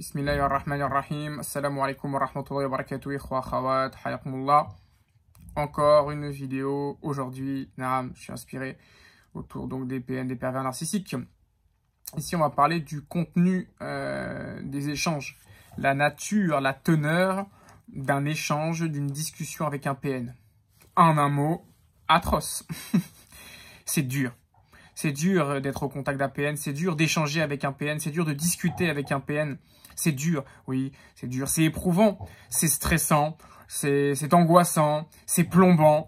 بسم الله الرحمن الرحيم السلام عليكم ورحمة الله Encore une vidéo aujourd'hui, je suis inspiré autour donc des PN, des pervers narcissiques. Ici, on va parler du contenu euh, des échanges, la nature, la teneur d'un échange, d'une discussion avec un PN. En un mot, atroce. c'est dur. C'est dur euh, d'être au contact d'un PN, c'est dur d'échanger avec un PN, c'est dur de discuter avec un PN. C'est dur, oui, c'est dur, c'est éprouvant, c'est stressant, c'est angoissant, c'est plombant.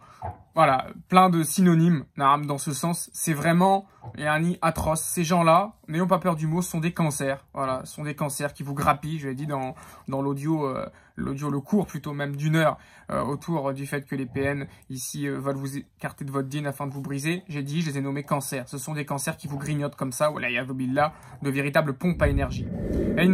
Voilà, plein de synonymes, Naram, dans ce sens. C'est vraiment un nid atroce. Ces gens-là, n'ayons pas peur du mot, sont des cancers. Voilà, sont des cancers qui vous grappillent, je l'ai dit dans, l'audio, euh, l'audio le cours plutôt, même d'une heure, euh, autour du fait que les PN, ici, euh, veulent vous écarter de votre dîne afin de vous briser. J'ai dit, je les ai nommés cancers. Ce sont des cancers qui vous grignotent comme ça, voilà, là, de véritables pompes à énergie. Et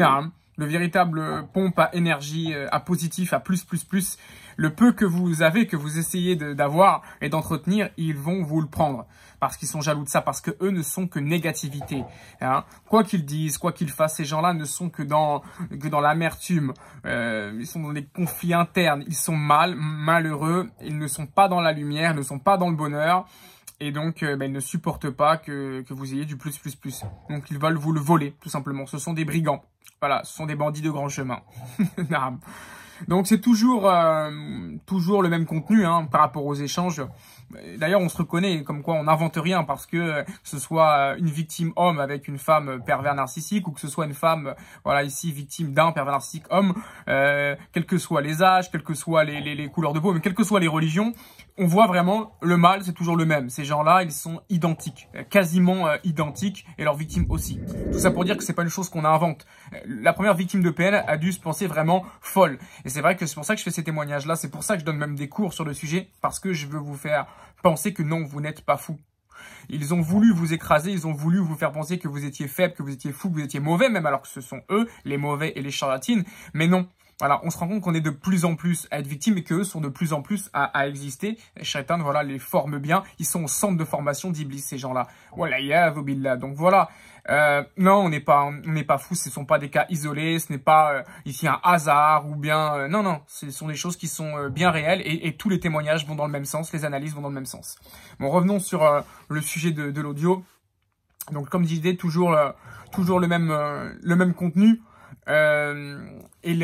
le véritable pompe à énergie, euh, à positif, à plus, plus, plus. Le peu que vous avez, que vous essayez d'avoir et d'entretenir, ils vont vous le prendre. Parce qu'ils sont jaloux de ça, parce que eux ne sont que négativité. Hein. Quoi qu'ils disent, quoi qu'ils fassent, ces gens-là ne sont que dans, que dans l'amertume. Euh, ils sont dans des conflits internes. Ils sont mal, malheureux. Ils ne sont pas dans la lumière, ils ne sont pas dans le bonheur et donc euh, ben, ils ne supportent pas que, que, vous ayez du plus plus plus. Donc ils veulent vous le voler, tout simplement. Ce sont des brigands. Voilà, ce sont des bandits de grand chemin. donc c'est toujours euh, toujours le même contenu hein, par rapport aux échanges. D'ailleurs, on se reconnaît comme quoi on n'invente rien parce que, euh, que ce soit euh, une victime homme avec une femme pervers narcissique ou que ce soit une femme, voilà ici victime d'un pervers narcissique homme, euh, quels que soient les âges, quelles que soient les, les, les couleurs de peau, mais quelles que soient les religions, on voit vraiment le mal, c'est toujours le même. Ces gens-là, ils sont identiques, euh, quasiment euh, identiques, et leurs victimes aussi. Tout ça pour dire que c'est pas une chose qu'on invente. Euh, la première victime de PL a dû se penser vraiment folle. Et c'est vrai que c'est pour ça que je fais ces témoignages-là, c'est pour ça que je donne même des cours sur le sujet, parce que je veux vous faire penser que non, vous n'êtes pas fou. Ils ont voulu vous écraser, ils ont voulu vous faire penser que vous étiez faible, que vous étiez fou, que vous étiez mauvais, même alors que ce sont eux, les mauvais et les charlatines. Mais non, voilà, on se rend compte qu'on est de plus en plus à être victime et qu'eux sont de plus en plus à, à exister. Shaitan, voilà, les forme bien. Ils sont au centre de formation d'Iblis, ces gens-là. Voilà, ya Donc voilà. Euh, non, on n'est pas, on n'est pas fou. Ce ne sont pas des cas isolés. Ce n'est pas euh, ici un hasard ou bien. Euh, non, non. Ce sont des choses qui sont euh, bien réelles et, tous les témoignages vont dans le même sens. Les analyses vont dans le même sens. Bon, revenons sur le sujet de, l'audio. Donc, comme je disais, toujours, toujours le même, le même contenu. Euh, et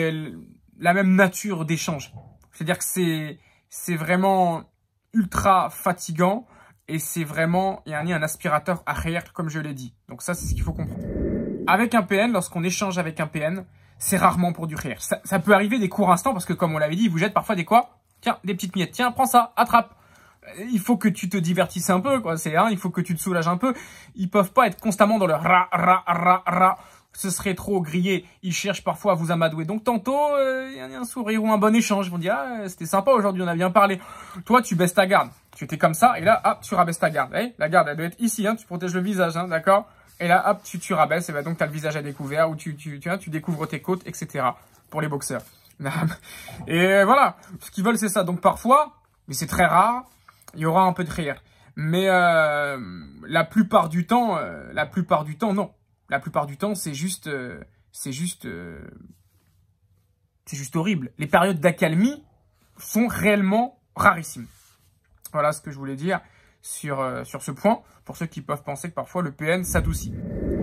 la même nature d'échange. C'est-à-dire que c'est, c'est vraiment ultra fatigant et c'est vraiment il y a un aspirateur arrière comme je l'ai dit. Donc ça c'est ce qu'il faut comprendre. Avec un PN, lorsqu'on échange avec un PN, c'est rarement pour du rire. Ça, peut arriver des courts instants parce que comme on l'avait dit, ils vous jettent parfois des quoi Tiens, des petites miettes. Tiens, prends ça, attrape. Il faut que tu te divertisses un peu, quoi. C'est un. Hein, il faut que tu te soulages un peu. Ils peuvent pas être constamment dans le ra ra ra ra ce serait trop grillé. Ils cherchent parfois à vous amadouer. Donc tantôt, euh, il y a un sourire ou un bon échange. Ils vont dire, ah, c'était sympa aujourd'hui, on a bien parlé. Toi, tu baisses ta garde. Tu étais comme ça, et là, hop, tu rabaisses ta garde. Eh, la garde, elle doit être ici, hein, tu protèges le visage, hein, d'accord Et là, hop, tu, tu rabaisses, et ben, donc tu as le visage à découvert, ou tu, tu, tu, découvres tes côtes, etc. Pour les boxeurs. et voilà, ce qu'ils veulent, c'est ça. Donc parfois, mais c'est très rare, il y aura un peu de rire. Mais euh, la plupart du temps, euh, la plupart du temps, non la plupart du temps, c'est juste, euh, c'est juste, euh, c'est juste horrible. Les périodes d'accalmie sont réellement rarissimes. Voilà ce que je voulais dire sur, euh, sur ce point, pour ceux qui peuvent penser que parfois le PN s'adoucit.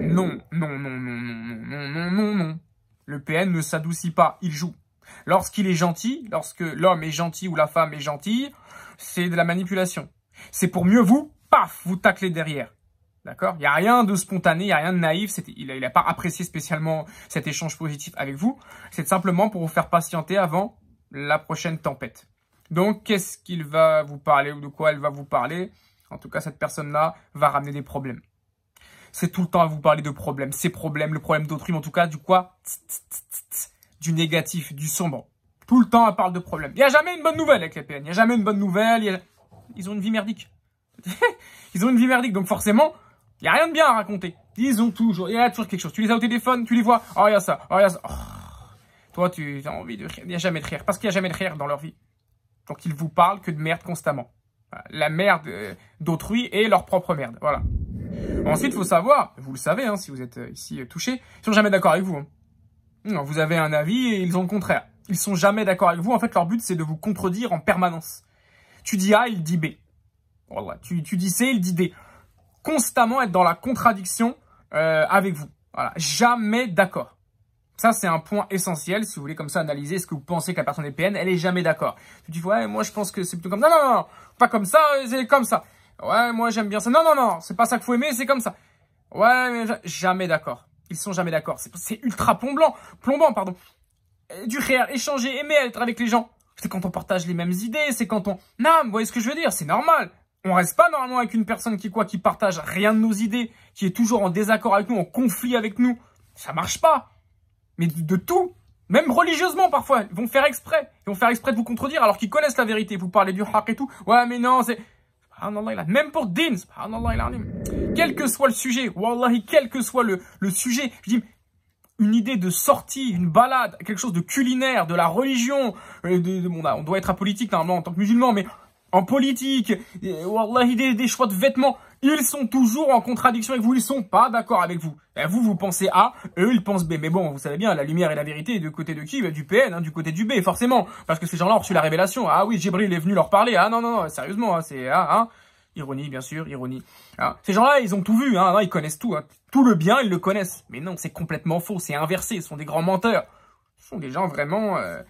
Non, non, non, non, non, non, non, non, non. Le PN ne s'adoucit pas, il joue. Lorsqu'il est gentil, lorsque l'homme est gentil ou la femme est gentille, c'est de la manipulation. C'est pour mieux vous, paf, vous taclez derrière. D'accord Il n'y a rien de spontané, il n'y a rien de naïf. Il n'a pas apprécié spécialement cet échange positif avec vous. C'est simplement pour vous faire patienter avant la prochaine tempête. Donc, qu'est-ce qu'il va vous parler ou de quoi elle va vous parler En tout cas, cette personne-là va ramener des problèmes. C'est tout le temps à vous parler de problèmes, ses problèmes, le problème d'autrui, mais en tout cas, du quoi Du négatif, du sombre. Tout le temps, elle parle de problèmes. Il n'y a jamais une bonne nouvelle avec les PN. Il n'y a jamais une bonne nouvelle. Ils ont une vie merdique. Ils ont une vie merdique, donc forcément, il n'y a rien de bien à raconter. Ils ont toujours, il y a toujours quelque chose. Tu les as au téléphone, tu les vois. Oh, regarde ça, oh, il ça. Oh. Toi, tu as envie de rire. Il n'y a jamais de rire. Parce qu'il n'y a jamais de rire dans leur vie. Donc, ils vous parlent que de merde constamment. La merde euh, d'autrui et leur propre merde. Voilà. Ensuite, il faut savoir, vous le savez, hein, si vous êtes euh, ici euh, touché, ils sont jamais d'accord avec vous. Hein. Non, vous avez un avis et ils ont le contraire. Ils sont jamais d'accord avec vous. En fait, leur but, c'est de vous contredire en permanence. Tu dis A, il dit B. Tu, tu dis C, il dit D constamment être dans la contradiction euh, avec vous. Voilà, jamais d'accord. Ça, c'est un point essentiel. Si vous voulez comme ça analyser ce que vous pensez que la personne est PN, elle est jamais d'accord. Tu dis, ouais, moi, je pense que c'est plutôt comme ça. Non, non, non, pas comme ça, euh, c'est comme ça. Ouais, moi, j'aime bien ça. Non, non, non, c'est pas ça qu'il faut aimer, c'est comme ça. Ouais, mais jamais d'accord. Ils sont jamais d'accord. C'est ultra plombant, plombant, pardon. Du réel, échanger, aimer, être avec les gens. C'est quand on partage les mêmes idées, c'est quand on... Non, vous voyez ce que je veux dire, c'est normal. On reste pas normalement avec une personne qui quoi, qui partage rien de nos idées, qui est toujours en désaccord avec nous, en conflit avec nous. Ça marche pas. Mais de, tout, même religieusement parfois, ils vont faire exprès, ils vont faire exprès de vous contredire alors qu'ils connaissent la vérité. Vous parlez du haq et tout. Ouais, mais non, c'est même pour Din, quel que soit le sujet, wallahi, quel que soit le, sujet, je dis, une idée de sortie, une balade, quelque chose de culinaire, de la religion, euh, de, on, on, doit être apolitique normalement en tant que musulman, mais en politique, wallahi, des, des choix de vêtements, ils sont toujours en contradiction avec vous, ils sont pas d'accord avec vous. Eh, vous, vous pensez A, eux, ils pensent B. Mais bon, vous savez bien, la lumière et la vérité, du côté de qui bah, Du PN, hein, du côté du B, forcément. Parce que ces gens-là ont reçu la révélation. Ah oui, Jibril est venu leur parler. Ah non, non, non sérieusement, hein, c'est... Ah, hein. Ironie, bien sûr, ironie. Ah, ces gens-là, ils ont tout vu, hein, hein, ils connaissent tout. Hein. Tout le bien, ils le connaissent. Mais non, c'est complètement faux, c'est inversé, ce sont des grands menteurs. Ce sont des gens vraiment euh,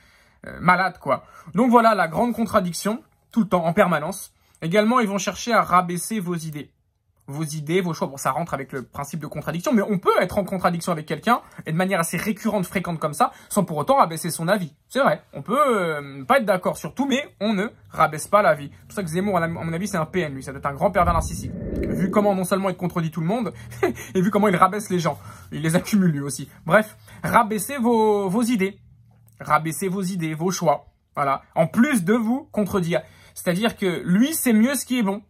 euh, malades, quoi. Donc voilà, la grande contradiction tout le temps, en permanence. Également, ils vont chercher à rabaisser vos idées. Vos idées, vos choix. Bon, ça rentre avec le principe de contradiction, mais on peut être en contradiction avec quelqu'un, et de manière assez récurrente, fréquente comme ça, sans pour autant rabaisser son avis. C'est vrai, on peut euh, pas être d'accord sur tout, mais on ne rabaisse pas l'avis. C'est pour ça que Zemmour, à mon avis, c'est un PN, lui. Ça doit être un grand pervers narcissique. Vu comment non seulement il contredit tout le monde, et vu comment il rabaisse les gens. Il les accumule lui aussi. Bref, rabaissez vos, vos idées. Rabaissez vos idées, vos choix. Voilà. En plus de vous contredire. C'est-à-dire que lui, c'est mieux ce qui est bon.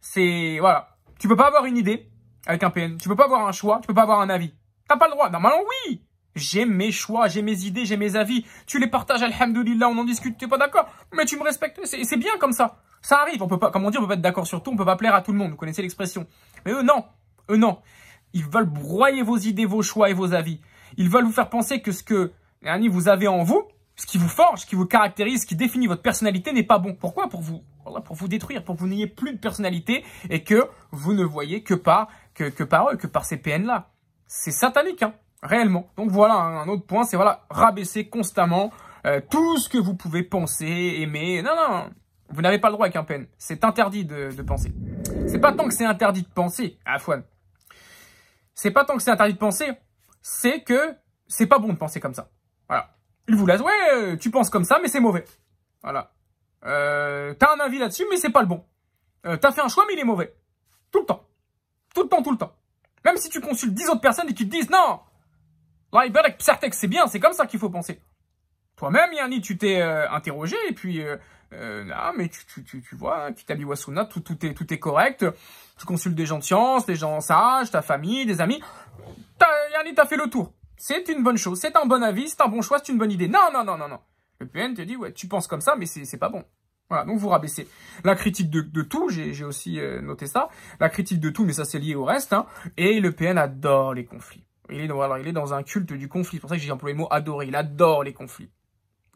C'est voilà. Tu peux pas avoir une idée avec un PN. Tu peux pas avoir un choix. Tu peux pas avoir un avis. T'as pas le droit. Normalement, oui. J'ai mes choix, j'ai mes idées, j'ai mes avis. Tu les partages, alhamdoulilah, on en discute, Tu n'es pas d'accord. Mais tu me respectes, c'est bien comme ça. Ça arrive, on peut pas, comme on dit, on peut pas être d'accord sur tout, on peut pas plaire à tout le monde, vous connaissez l'expression. Mais eux, non. Eux, non. Ils veulent broyer vos idées, vos choix et vos avis. Ils veulent vous faire penser que ce que, vous avez en vous, ce qui vous forge, ce qui vous caractérise, ce qui définit votre personnalité n'est pas bon. Pourquoi Pour vous pour vous détruire, pour que vous n'ayez plus de personnalité et que vous ne voyez que par, que, que eux, que par ces PN-là. C'est satanique, hein, réellement. Donc voilà, un autre point, c'est voilà, rabaisser constamment euh, tout ce que vous pouvez penser, aimer. Non, non, vous n'avez pas le droit avec un PN. C'est interdit de, de penser. C'est pas tant que c'est interdit de penser, à fois. C'est pas tant que c'est interdit de penser, c'est que c'est pas bon de penser comme ça. Voilà. Il vous laisse. ouais, euh, tu penses comme ça, mais c'est mauvais. Voilà. Euh, t'as un avis là-dessus, mais c'est pas le bon. Euh, t'as fait un choix, mais il est mauvais. Tout le temps. Tout le temps, tout le temps. Même si tu consultes 10 autres personnes et qu'ils te disent, non, c'est bien, c'est comme ça qu'il faut penser. Toi-même, Yanni, tu t'es euh, interrogé, et puis, non, euh, ah, mais tu, tu, tu, tu vois, hein, tu Wasuna, tout, tout, est, tout est correct. Tu consultes des gens de science, des gens sages, ta famille, des amis. T'as, Yanni, t'as fait le tour c'est une bonne chose, c'est un bon avis, c'est un bon choix, c'est une bonne idée. Non, non, non, non, non. Le PN te dit, ouais, tu penses comme ça, mais c'est pas bon. Voilà, donc vous rabaissez. La critique de, tout, j'ai aussi euh, noté ça, la critique de tout, mais ça c'est lié au reste, hein. et le PN adore les conflits. Il est, dans, alors, il est dans un culte du conflit, c'est pour ça que j'ai employé le mot adorer, il adore les conflits.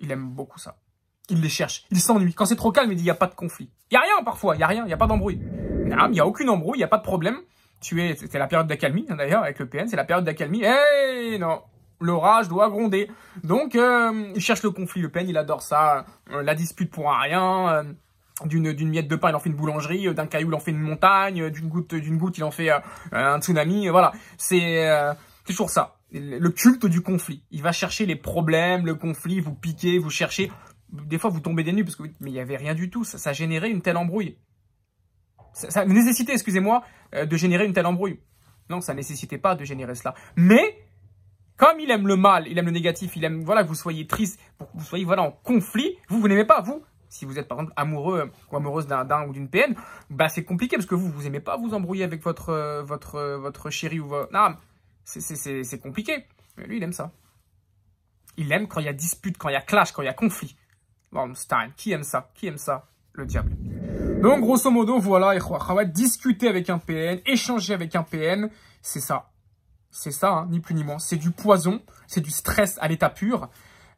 Il aime beaucoup ça. Il les cherche, il s'ennuie. Quand c'est trop calme, il dit, il n'y a pas de conflit. Il n'y a rien parfois, il n'y a rien, il n'y a pas d'embrouille. Il n'y a aucune embrouille, il n'y a pas de problème. C'était la période d'accalmie, d'ailleurs, avec le PN, c'est la période d'accalmie. hé hein, non L'orage doit gronder. Donc, euh, il cherche le conflit, le PN, il adore ça. Euh, la dispute pour un rien. Euh, d'une miette de pain, il en fait une boulangerie, d'un caillou, il en fait une montagne, d'une goutte, d'une goutte, il en fait un tsunami, voilà. C'est toujours ça le culte du conflit. Il va chercher les problèmes, le conflit, vous piquez, vous cherchez. Des fois, vous tombez des nues parce que mais il n'y avait rien du tout. Ça, ça générait une telle embrouille. Ça nécessitait, excusez-moi, euh, de générer une telle embrouille. Non, ça nécessitait pas de générer cela. Mais comme il aime le mal, il aime le négatif, il aime voilà, vous soyez triste, vous soyez voilà en conflit, vous vous n'aimez pas vous. Si vous êtes par exemple amoureux euh, ou amoureuse d'un ou d'une PN, bah c'est compliqué parce que vous vous n'aimez pas vous embrouiller avec votre euh, votre votre chérie ou votre non, c'est compliqué. Mais lui il aime ça. Il aime quand il y a dispute, quand il y a clash, quand il y a conflit. Bon, Stein, qui aime ça Qui aime ça Le diable. Donc, grosso modo, voilà, discuter avec un PN, échanger avec un PN, c'est ça. C'est ça, hein, ni plus ni moins. C'est du poison, c'est du stress à l'état pur.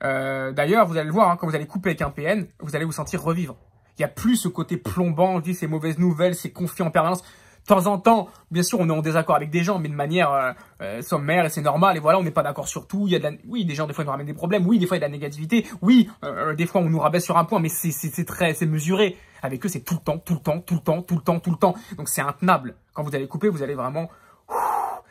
Euh, d'ailleurs, vous allez le voir, hein, quand vous allez couper avec un PN, vous allez vous sentir revivre. Il n'y a plus ce côté plombant, on dit ces mauvaises nouvelles, c'est confiant en permanence. De temps en temps, bien sûr, on est en désaccord avec des gens, mais de manière euh, euh, sommaire, et c'est normal, et voilà, on n'est pas d'accord sur tout. Il y a Oui, des gens, des fois, ils nous ramènent des problèmes, oui, des fois, il y a de la négativité, oui, euh, des fois, on nous rabaisse sur un point, mais c'est très, c'est mesuré. Avec eux, c'est tout le temps, tout le temps, tout le temps, tout le temps, tout le temps. Donc, c'est intenable. Quand vous allez couper, vous allez vraiment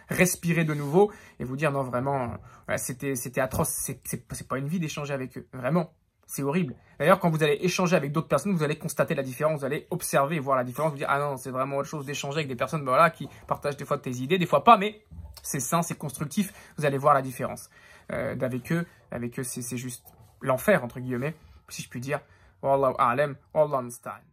respirer de nouveau et vous dire non vraiment c'était c'était atroce c'est pas une vie d'échanger avec eux vraiment c'est horrible. D'ailleurs, quand vous allez échanger avec d'autres personnes, vous allez constater la différence, vous allez observer, voir la différence, vous dire ah non, c'est vraiment autre chose d'échanger avec des personnes, ben voilà, qui partagent des fois tes idées, des fois pas, mais c'est sain, c'est constructif, vous allez voir la différence. Euh, d'avec avec eux, avec eux, c'est juste l'enfer entre guillemets, si je puis dire. Wallahu a'lam, Wallahu